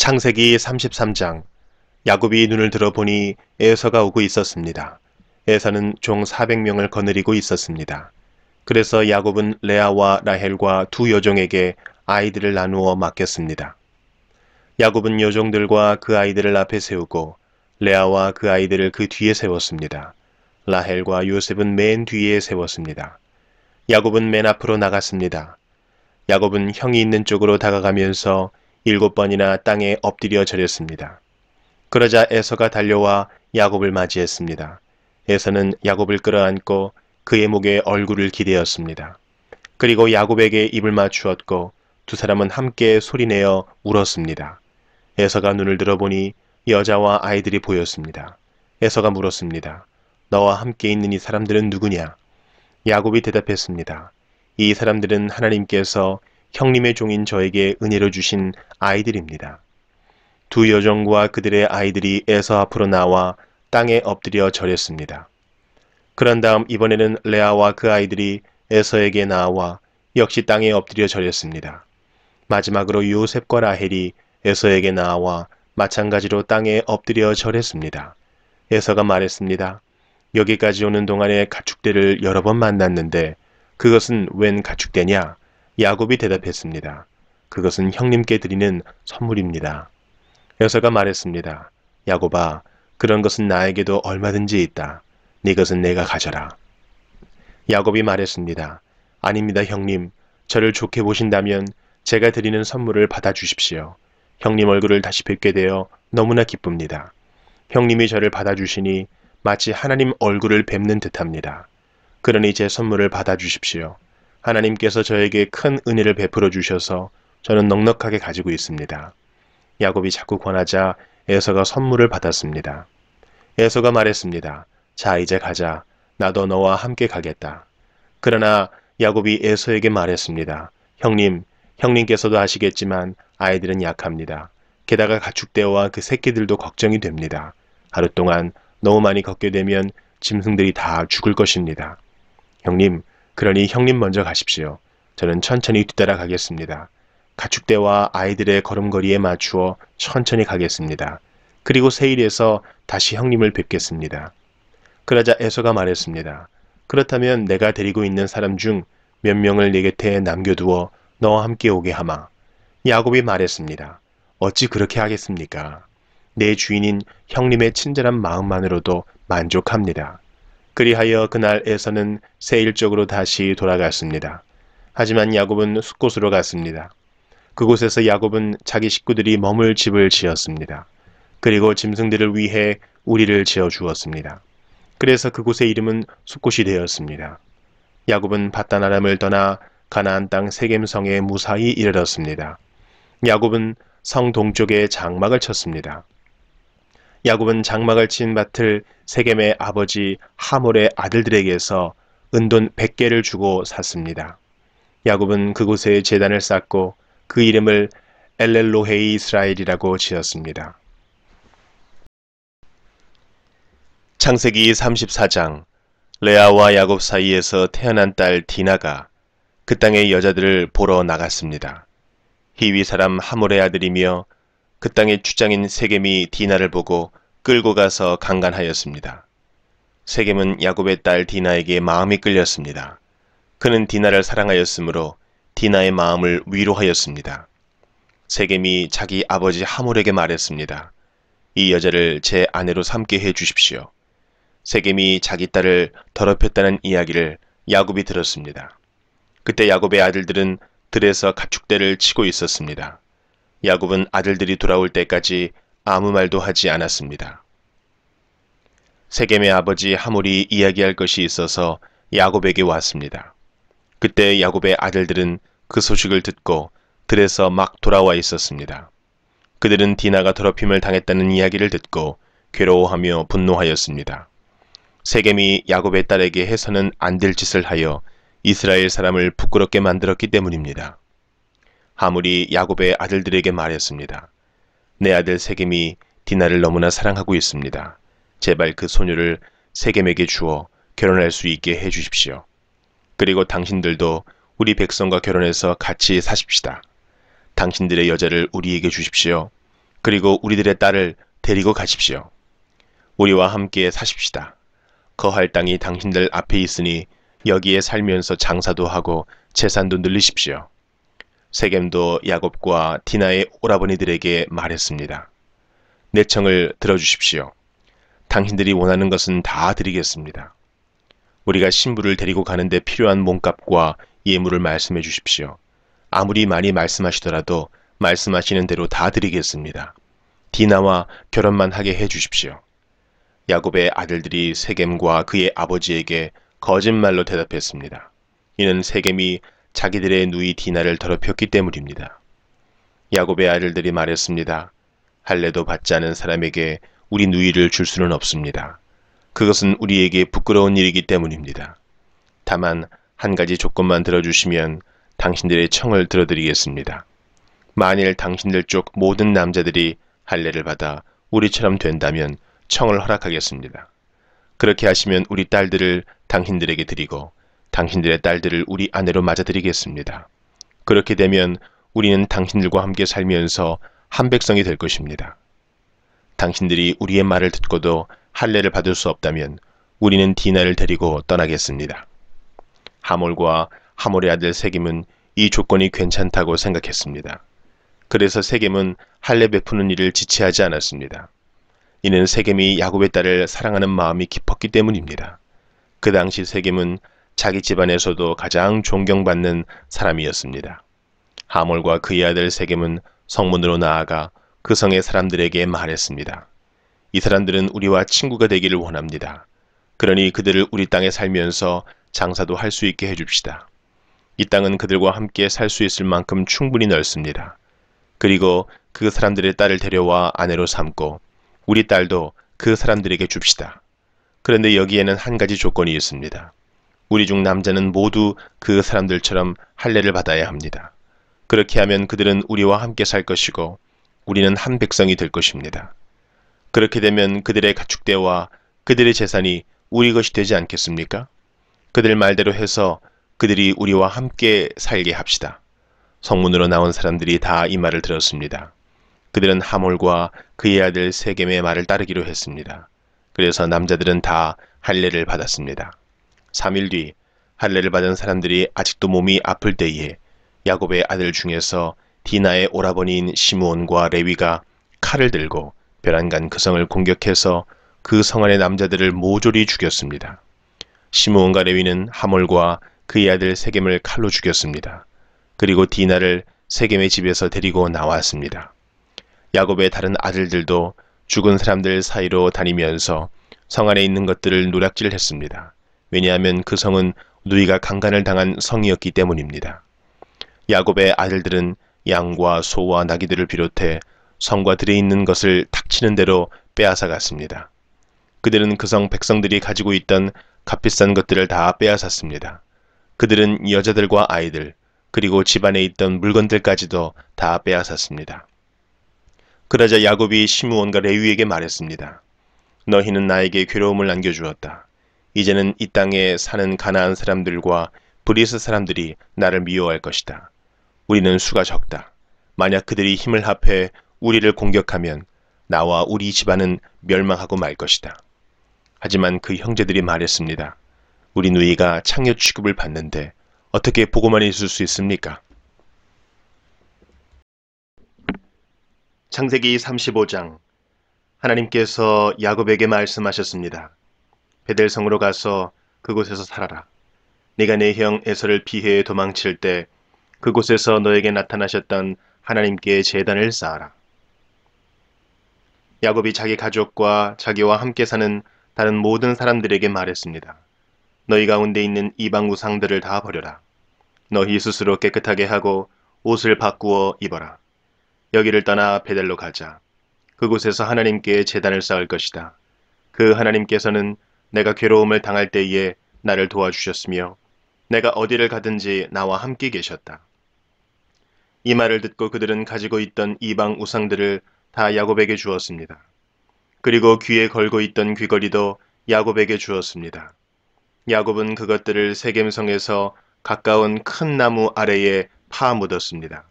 창세기 33장 야곱이 눈을 들어보니 에서가 오고 있었습니다. 에서는 총 400명을 거느리고 있었습니다. 그래서 야곱은 레아와 라헬과 두 여종에게 아이들을 나누어 맡겼습니다. 야곱은 여종들과 그 아이들을 앞에 세우고 레아와 그 아이들을 그 뒤에 세웠습니다. 라헬과 요셉은 맨 뒤에 세웠습니다. 야곱은 맨 앞으로 나갔습니다. 야곱은 형이 있는 쪽으로 다가가면서 일곱 번이나 땅에 엎드려 절였습니다. 그러자 에서가 달려와 야곱을 맞이했습니다. 에서는 야곱을 끌어안고 그의 목에 얼굴을 기대었습니다. 그리고 야곱에게 입을 맞추었고 두 사람은 함께 소리내어 울었습니다. 에서가 눈을 들어보니 여자와 아이들이 보였습니다. 에서가 물었습니다. 너와 함께 있는 이 사람들은 누구냐? 야곱이 대답했습니다. 이 사람들은 하나님께서 형님의 종인 저에게 은혜를 주신 아이들입니다. 두여정과 그들의 아이들이 에서 앞으로 나와 땅에 엎드려 절했습니다. 그런 다음 이번에는 레아와 그 아이들이 에서에게 나와 역시 땅에 엎드려 절했습니다. 마지막으로 요셉과 라헬이 에서에게 나와 마찬가지로 땅에 엎드려 절했습니다. 에서가 말했습니다. 여기까지 오는 동안에 가축대를 여러 번 만났는데 그것은 웬 가축대냐? 야곱이 대답했습니다. 그것은 형님께 드리는 선물입니다. 여자가 말했습니다. 야곱아, 그런 것은 나에게도 얼마든지 있다. 네 것은 내가 가져라. 야곱이 말했습니다. 아닙니다, 형님. 저를 좋게 보신다면 제가 드리는 선물을 받아주십시오. 형님 얼굴을 다시 뵙게 되어 너무나 기쁩니다. 형님이 저를 받아주시니 마치 하나님 얼굴을 뵙는 듯합니다. 그러니 제 선물을 받아주십시오. 하나님께서 저에게 큰 은혜를 베풀어 주셔서 저는 넉넉하게 가지고 있습니다. 야곱이 자꾸 권하자 에서가 선물을 받았습니다. 에서가 말했습니다. 자 이제 가자. 나도 너와 함께 가겠다. 그러나 야곱이 에서에게 말했습니다. 형님, 형님께서도 아시겠지만 아이들은 약합니다. 게다가 가축대와 그 새끼들도 걱정이 됩니다. 하루 동안 너무 많이 걷게 되면 짐승들이 다 죽을 것입니다. 형님, 그러니 형님 먼저 가십시오. 저는 천천히 뒤따라 가겠습니다. 가축대와 아이들의 걸음걸이에 맞추어 천천히 가겠습니다. 그리고 세일에서 다시 형님을 뵙겠습니다. 그러자 에서가 말했습니다. 그렇다면 내가 데리고 있는 사람 중 몇 명을 내 곁에 남겨두어 너와 함께 오게 하마. 야곱이 말했습니다. 어찌 그렇게 하겠습니까? 내 주인인 형님의 친절한 마음만으로도 만족합니다. 그리하여 그날 에서는 세일 쪽으로 다시 돌아갔습니다. 하지만 야곱은 숲곳으로 갔습니다. 그곳에서 야곱은 자기 식구들이 머물 집을 지었습니다. 그리고 짐승들을 위해 우리를 지어 주었습니다. 그래서 그곳의 이름은 숲곳이 되었습니다. 야곱은 바다나람을 떠나 가나안 땅 세겜성에 무사히 이르렀습니다. 야곱은 성 동쪽에 장막을 쳤습니다. 야곱은 장막을 친 밭을 세겜의 아버지 하몰의 아들들에게서 은돈 100개를 주고 샀습니다. 야곱은 그곳에 재단을 쌓고 그 이름을 엘렐로헤이 이스라엘이라고 지었습니다. 창세기 34장 레아와 야곱 사이에서 태어난 딸 디나가 그 땅의 여자들을 보러 나갔습니다. 히위 사람 하몰의 아들이며 그 땅의 주장인 세겜이 디나를 보고 끌고 가서 강간하였습니다. 세겜은 야곱의 딸 디나에게 마음이 끌렸습니다. 그는 디나를 사랑하였으므로 디나의 마음을 위로하였습니다. 세겜이 자기 아버지 하몰에게 말했습니다. 이 여자를 제 아내로 삼게 해 주십시오. 세겜이 자기 딸을 더럽혔다는 이야기를 야곱이 들었습니다. 그때 야곱의 아들들은 들에서 가축대를 치고 있었습니다. 야곱은 아들들이 돌아올 때까지 아무 말도 하지 않았습니다. 세겜의 아버지 하몰이 이야기할 것이 있어서 야곱에게 왔습니다. 그때 야곱의 아들들은 그 소식을 듣고 들에서 막 돌아와 있었습니다. 그들은 디나가 더럽힘을 당했다는 이야기를 듣고 괴로워하며 분노하였습니다. 세겜이 야곱의 딸에게 해서는 안 될 짓을 하여 이스라엘 사람을 부끄럽게 만들었기 때문입니다. 하물이 야곱의 아들들에게 말했습니다. 내 아들 세겜이 디나를 너무나 사랑하고 있습니다. 제발 그 소녀를 세겜에게 주어 결혼할 수 있게 해 주십시오. 그리고 당신들도 우리 백성과 결혼해서 같이 사십시다. 당신들의 여자를 우리에게 주십시오. 그리고 우리들의 딸을 데리고 가십시오. 우리와 함께 사십시다. 거할 땅이 당신들 앞에 있으니 여기에 살면서 장사도 하고 재산도 늘리십시오. 세겜도 야곱과 디나의 오라버니들에게 말했습니다. 내 청을 들어주십시오. 당신들이 원하는 것은 다 드리겠습니다. 우리가 신부를 데리고 가는데 필요한 몸값과 예물을 말씀해 주십시오. 아무리 많이 말씀하시더라도 말씀하시는 대로 다 드리겠습니다. 디나와 결혼만 하게 해 주십시오. 야곱의 아들들이 세겜과 그의 아버지에게 거짓말로 대답했습니다. 이는 세겜이 자기들의 누이 디나를 더럽혔기 때문입니다. 야곱의 아들들이 말했습니다. 할례도 받지 않은 사람에게 우리 누이를 줄 수는 없습니다. 그것은 우리에게 부끄러운 일이기 때문입니다. 다만 한 가지 조건만 들어주시면 당신들의 청을 들어드리겠습니다. 만일 당신들 쪽 모든 남자들이 할례를 받아 우리처럼 된다면 청을 허락하겠습니다. 그렇게 하시면 우리 딸들을 당신들에게 드리고 당신들의 딸들을 우리 아내로 맞아들이겠습니다. 그렇게 되면 우리는 당신들과 함께 살면서 한 백성이 될 것입니다. 당신들이 우리의 말을 듣고도 할례를 받을 수 없다면 우리는 디나를 데리고 떠나겠습니다. 하몰과 하몰의 아들 세겜은 이 조건이 괜찮다고 생각했습니다. 그래서 세겜은 할례 베푸는 일을 지체하지 않았습니다. 이는 세겜이 야곱의 딸을 사랑하는 마음이 깊었기 때문입니다. 그 당시 세겜은 자기 집안에서도 가장 존경받는 사람이었습니다. 하몰과 그의 아들 세겜은 성문으로 나아가 그 성의 사람들에게 말했습니다. 이 사람들은 우리와 친구가 되기를 원합니다. 그러니 그들을 우리 땅에 살면서 장사도 할 수 있게 해줍시다. 이 땅은 그들과 함께 살 수 있을 만큼 충분히 넓습니다. 그리고 그 사람들의 딸을 데려와 아내로 삼고 우리 딸도 그 사람들에게 줍시다. 그런데 여기에는 한 가지 조건이 있습니다. 우리 중 남자는 모두 그 사람들처럼 할례를 받아야 합니다. 그렇게 하면 그들은 우리와 함께 살 것이고 우리는 한 백성이 될 것입니다. 그렇게 되면 그들의 가축대와 그들의 재산이 우리 것이 되지 않겠습니까? 그들 말대로 해서 그들이 우리와 함께 살게 합시다. 성문으로 나온 사람들이 다 이 말을 들었습니다. 그들은 하몰과 그의 아들 세겜의 말을 따르기로 했습니다. 그래서 남자들은 다 할례를 받았습니다. 3일 뒤 할례를 받은 사람들이 아직도 몸이 아플 때에 야곱의 아들 중에서 디나의 오라버니인 시므온과 레위가 칼을 들고 벼란간 그 성을 공격해서 그성 안의 남자들을 모조리 죽였습니다. 시므온과 레위는 하몰과 그의 아들 세겜을 칼로 죽였습니다. 그리고 디나를 세겜의 집에서 데리고 나왔습니다. 야곱의 다른 아들들도 죽은 사람들 사이로 다니면서 성 안에 있는 것들을 노략질했습니다. 왜냐하면 그 성은 누이가 강간을 당한 성이었기 때문입니다. 야곱의 아들들은 양과 소와 나귀들을 비롯해 성과 들에 있는 것을 탁치는 대로 빼앗아갔습니다. 그들은 그 성 백성들이 가지고 있던 값비싼 것들을 다 빼앗았습니다. 그들은 여자들과 아이들, 그리고 집안에 있던 물건들까지도 다 빼앗았습니다. 그러자 야곱이 시므온과 레위에게 말했습니다. 너희는 나에게 괴로움을 안겨주었다. 이제는 이 땅에 사는 가난한 사람들과 브리스 사람들이 나를 미워할 것이다. 우리는 수가 적다. 만약 그들이 힘을 합해 우리를 공격하면 나와 우리 집안은 멸망하고 말 것이다. 하지만 그 형제들이 말했습니다. 우리 누이가 창녀 취급을 받는데 어떻게 보고만 있을 수 있습니까? 창세기 35장 하나님께서 야곱에게 말씀하셨습니다. 베델성으로 가서 그곳에서 살아라. 네가 내형 에서를 피해 도망칠 때 그곳에서 너에게 나타나셨던 하나님께 재단을 쌓아라. 야곱이 자기 가족과 자기와 함께 사는 다른 모든 사람들에게 말했습니다. 너희 가운데 있는 이방 우상들을 다 버려라. 너희 스스로 깨끗하게 하고 옷을 바꾸어 입어라. 여기를 떠나 베델로 가자. 그곳에서 하나님께 재단을 쌓을 것이다. 그 하나님께서는 내가 괴로움을 당할 때에 나를 도와주셨으며 내가 어디를 가든지 나와 함께 계셨다. 이 말을 듣고 그들은 가지고 있던 이방 우상들을 다 야곱에게 주었습니다. 그리고 귀에 걸고 있던 귀걸이도 야곱에게 주었습니다. 야곱은 그것들을 세겜성에서 가까운 큰 나무 아래에 파 묻었습니다.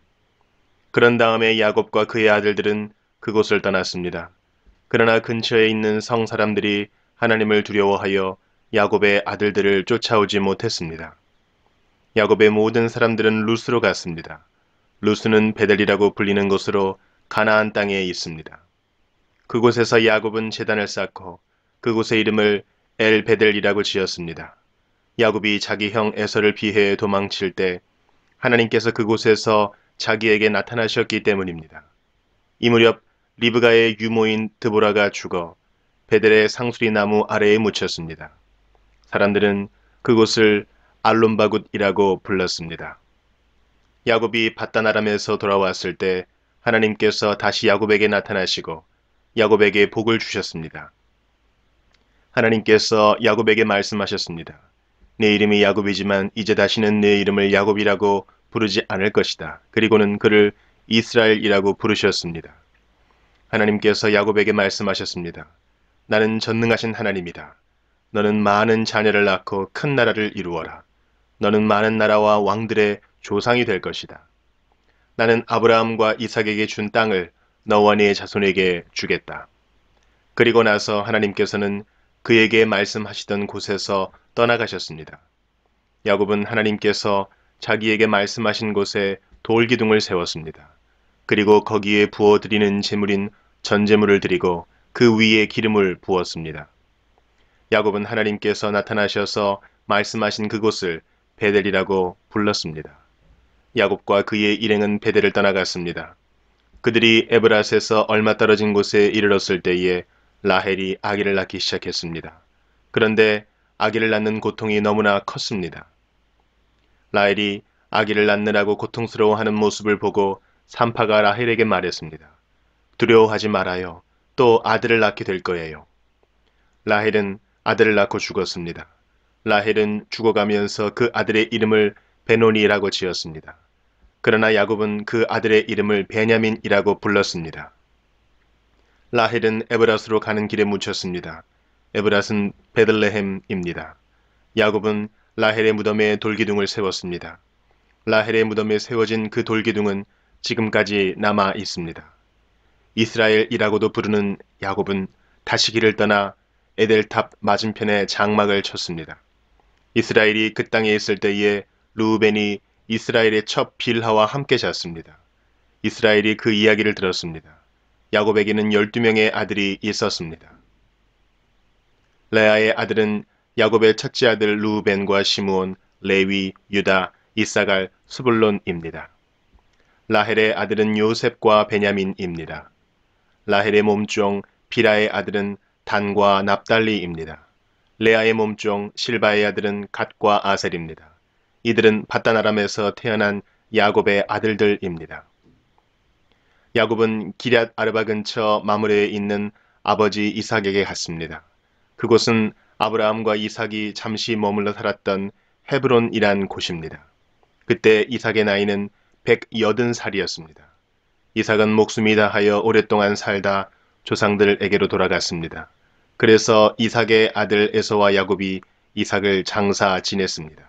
그런 다음에 야곱과 그의 아들들은 그곳을 떠났습니다. 그러나 근처에 있는 성 사람들이 하나님을 두려워하여 야곱의 아들들을 쫓아오지 못했습니다. 야곱의 모든 사람들은 루스로 갔습니다. 루스는 베델이라고 불리는 곳으로 가나안 땅에 있습니다. 그곳에서 야곱은 재단을 쌓고 그곳의 이름을 엘 베델이라고 지었습니다. 야곱이 자기 형 에서를 피해 도망칠 때 하나님께서 그곳에서 자기에게 나타나셨기 때문입니다. 이 무렵 리브가의 유모인 드보라가 죽어 베델의 상수리 나무 아래에 묻혔습니다. 사람들은 그곳을 알론바굿이라고 불렀습니다. 야곱이 바다나람에서 돌아왔을 때 하나님께서 다시 야곱에게 나타나시고 야곱에게 복을 주셨습니다. 하나님께서 야곱에게 말씀하셨습니다. 내 이름이 야곱이지만 이제 다시는 내 이름을 야곱이라고 부르지 않을 것이다. 그리고는 그를 이스라엘이라고 부르셨습니다. 하나님께서 야곱에게 말씀하셨습니다. 나는 전능하신 하나님이다. 너는 많은 자녀를 낳고 큰 나라를 이루어라. 너는 많은 나라와 왕들의 조상이 될 것이다. 나는 아브라함과 이삭에게 준 땅을 너와 네 자손에게 주겠다. 그리고 나서 하나님께서는 그에게 말씀하시던 곳에서 떠나가셨습니다. 야곱은 하나님께서 자기에게 말씀하신 곳에 돌기둥을 세웠습니다. 그리고 거기에 부어드리는 재물인 전재물을 드리고 그 위에 기름을 부었습니다. 야곱은 하나님께서 나타나셔서 말씀하신 그곳을 베델이라고 불렀습니다. 야곱과 그의 일행은 베델을 떠나갔습니다. 그들이 에브라스에서 얼마 떨어진 곳에 이르렀을 때에 라헬이 아기를 낳기 시작했습니다. 그런데 아기를 낳는 고통이 너무나 컸습니다. 라헬이 아기를 낳느라고 고통스러워하는 모습을 보고 산파가 라헬에게 말했습니다. 두려워하지 말아요. 또 아들을 낳게 될 거예요. 라헬은 아들을 낳고 죽었습니다. 라헬은 죽어가면서 그 아들의 이름을 베노니라고 지었습니다. 그러나 야곱은 그 아들의 이름을 베냐민이라고 불렀습니다. 라헬은 에브라스로 가는 길에 묻혔습니다. 에브라스는 베들레헴입니다. 야곱은 라헬의 무덤에 돌기둥을 세웠습니다. 라헬의 무덤에 세워진 그 돌기둥은 지금까지 남아 있습니다. 이스라엘이라고도 부르는 야곱은 다시 길을 떠나 에델탑 맞은편에 장막을 쳤습니다. 이스라엘이 그 땅에 있을 때에 루우벤이 이스라엘의 첫 빌하와 함께 잤습니다. 이스라엘이 그 이야기를 들었습니다. 야곱에게는 12명의 아들이 있었습니다. 레아의 아들은 야곱의 첫째 아들 루벤과 시므온, 레위, 유다, 이사갈, 수블론입니다. 라헬의 아들은 요셉과 베냐민입니다. 라헬의 몸종 비라의 아들은 단과 납달리입니다. 레아의 몸종 실바의 아들은 갓과 아셀입니다. 이들은 바다나람에서 태어난 야곱의 아들들입니다. 야곱은 기랏 아르바 근처 마무레에 있는 아버지 이삭에게 갔습니다. 그곳은 아브라함과 이삭이 잠시 머물러 살았던 헤브론이란 곳입니다. 그때 이삭의 나이는 180살이었습니다. 이삭은 목숨이 다하여 오랫동안 살다 조상들에게로 돌아갔습니다. 그래서 이삭의 아들 에서와 야곱이 이삭을 장사 지냈습니다.